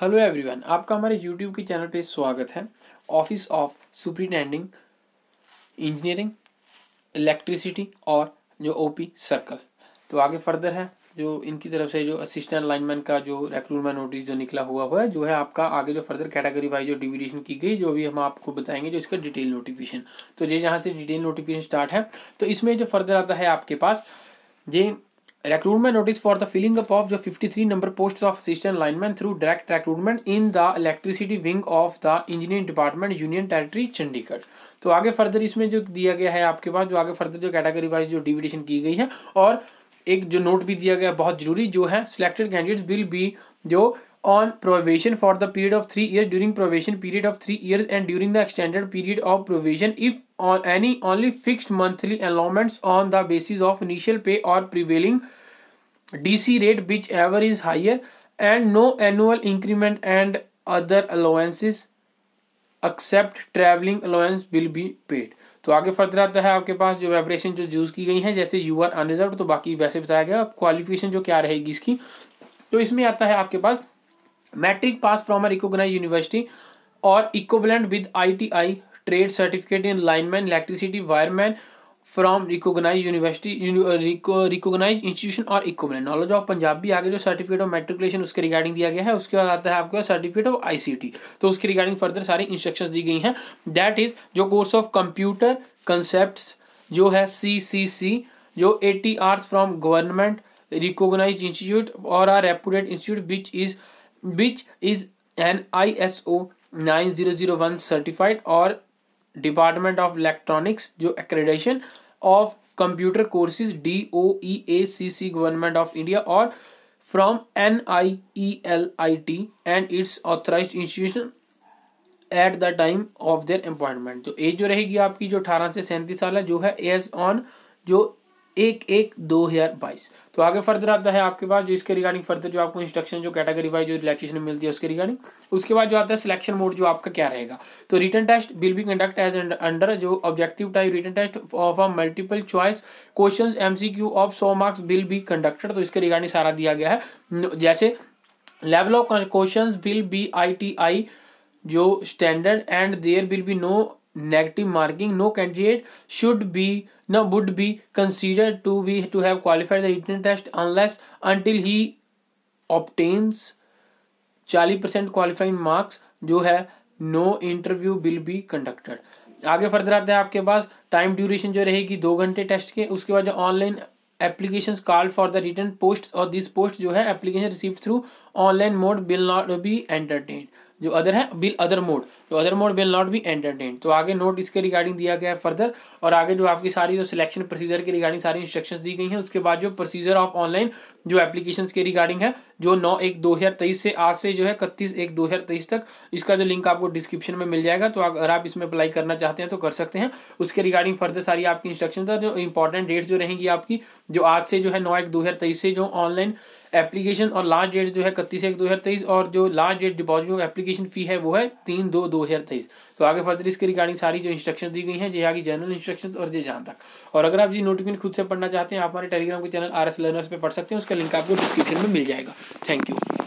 hello everyone आपका हमारे YouTube के चैनल पे स्वागत है office of superintending engineering electricity और जो ओपी सर्कल तो आगे फर्दर है जो इनकी तरफ से जो असिस्टेंट लाइनमैन का जो रिक्रूटमेंट नोटिस जो निकला हुआ हुआ है जो है आपका आगे जो फर्दर कैटेगरी वाइज जो डिविडेशन की गई जो भी हम आपको बताएंगे जो इसका डिटेल नोटिफिकेशन तो ये जहाँ से डिटेल नोटिफिकेशन स्टार्ट है तो इसमें जो फर्दर आता है आपके पास ये recruitment notice for the filling up of जो 53 number post of assistant lineman through direct recruitment in the electricity wing of the engineering department union territory Chandigarh तो आगे फर्दर इसमें जो दिया गया है आपके पास जो आगे फर्दर जो कैटेगरी वाइज जो डिविडेशन की गई है और एक जो नोट भी दिया गया बहुत जरूरी जो है सिलेक्टेड कैंडिडेट्स विल बी जो on probation for the period of three year during probation period of three year and during the extended period of probation if on any only fixed monthly allowances on the basis of initial pay or prevailing rate which ever is higher and no annual increment and other allowances except travelling allowance will be paid तो आगे further आता है आपके पास जो vibration जो use की गई है जैसे यू आर अनरिजर्व तो बाकी वैसे बताया गया क्वालिफिकेशन जो क्या रहेगी इसकी तो इसमें आता है आपके पास matric pass from recognise university or equivalent with I T I trade certificate in lineman electricity wireman from recognise university recognise institution or equivalent knowledge of Punjabi आगे जो सर्टिफिकेट ऑफ मेट्रिकुलेशन उसके रिगार्डिंग दिया गया है उसके बाद आता है आपके सर्टिफिकेट ऑफ टी तो उसके रिगार्डिंग फर्दर सारी इंस्ट्रक्शन दी गई हैं दैट इज जो कोर्स ऑफ कंप्यूटर कंसेप्ट जो है सी सी सी जो A T R from government recognize institute और are reputed institute which is which is an I S O nine zero zero one certified और department of electronics जो accreditation of computer courses D O E A C C government of India और from N I E L I T and its authorise institution at the time of their appointment तो age जो रहेगी आपकी जो अठारह से सैंतीस साल है जो है एज ऑन जो एक एक दो हज़ार बाईस तो आगे फर्दर आता है आपके पास जो इसके रिगार्डिंग फर्दर जो आपको इंस्ट्रक्शन जो कैटेगरी वाइज जो रिलैक्सेशन मिलती है उसके रिगार्डिंग उसके बाद जो आता है सिलेक्शन मोड जो आपका क्या रहेगा तो written test will be conduct as under जो objective type written test of a multiple choice question M of सो मार्क्स विल बी कंडक्टेड तो इसके रिगार्डिंग सारा दिया गया है जैसे level of question will be I जो standard and there will be no negative marking no candidate should be न would be consider to be to have qualified the written test unless until he obtains चालीस percent qualifying marks जो है no interview will be conducted आगे further आते हैं आपके पास time duration जो रहेगी दो घंटे टेस्ट के उसके बाद जो online application call for the written post or this post जो है application receive through online mode will not be entertain जो अदर है बिल अदर मोड तो other mode will not be entertain तो आगे नोट इसके रिगार्डिंग दिया गया है फर्दर और आगे जो आपकी सारी जो सिलेक्शन प्रोसीजर के रिगार्डिंग सारी इंस्ट्रक्शन दी गई हैं उसके बाद जो प्रोसीजर ऑफ ऑनलाइन जो एप्लीकेशन के रिगार्डिंग है जो नौ एक दो हज़ार तेईस से आज से जो है इकतीस एक दो हज़ार तेईस तक इसका जो लिंक आपको डिस्क्रिप्शन में मिल जाएगा तो अगर आप इसमें अप्लाई करना चाहते हैं तो कर सकते हैं उसके रिगार्डिंग फर्दर सारी आपकी इंस्ट्रक्शन तो जो इंपॉर्टेंट डेट्स जो रहेंगी आपकी जो आज से जो है नौ एक दो हज़ार तेईस से जो ऑनलाइन एप्लीकेशन और लास्ट डेट जो है इकतीस एक दो हज़ार तेईस और जो last date deposit application fee है वो है तीन दो दो हज़ार तेईस तो आगे फर्दर इसके रिगार्डिंग सारी जो इंस्ट्रक्शन दी गई हैं जे आगे जनरल इंस्ट्रक्शन और जे जहाँ तक और अगर आप जी नोटिफिकेशन खुद से पढ़ना चाहते हैं आप हमारे टेलीग्राम के चैनल आर एस लर्नर्स पर पढ़ सकते हैं उसका लिंक आपको डिस्क्रिप्शन में मिल जाएगा थैंक यू